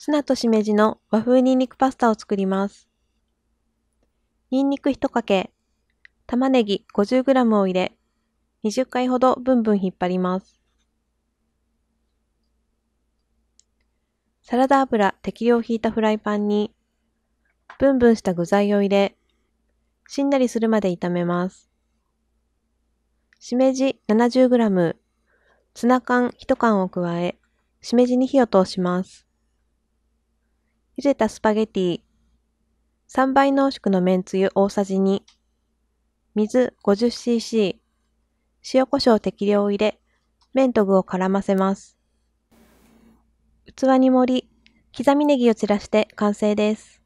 ツナとしめじの和風にんにくパスタを作ります。にんにく1かけ、玉ねぎ 50g を入れ、20回ほどブンブン引っ張ります。サラダ油適量引いたフライパンに、ブンブンした具材を入れ、しんなりするまで炒めます。しめじ 70g、ツナ缶1缶を加え、しめじに火を通します。茹でたスパゲティ、3倍濃縮のめんつゆ大さじ2、水 50cc、塩コショウ適量を入れ、麺と具を絡ませます。器に盛り、刻みネギを散らして完成です。